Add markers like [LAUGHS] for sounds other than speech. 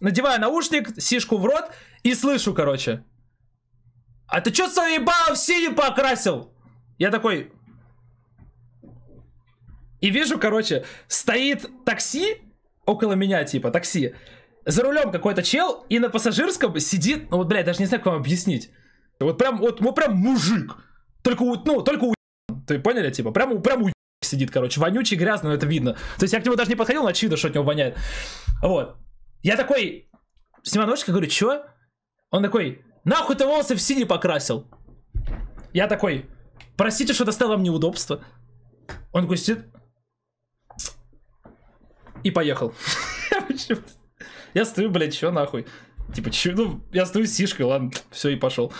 надеваю наушник, сишку в рот и слышу, короче. А ты что свою ебало в синий покрасил? Я такой... И вижу, короче, стоит такси около меня, типа, такси. За рулем какой-то чел, и на пассажирском сидит, ну вот, блядь, даже не знаю, как вам объяснить. Вот прям, вот, вот прям мужик. Только, ну, только у... Ты поняли, типа, прям, прям у... сидит, короче, вонючий, грязный, но это видно. То есть я к нему даже не подходил, но очевидно, что от него воняет. Вот. Я такой, снимаю ножик, говорю, чё? Он такой, нахуй ты волосы в синий покрасил? Я такой, простите, что доставил вам неудобство. Он такой и поехал. [LAUGHS] Я стою, блядь, чё нахуй? Типа, чё, ну, я стою с сишкой, ладно, все и пошел.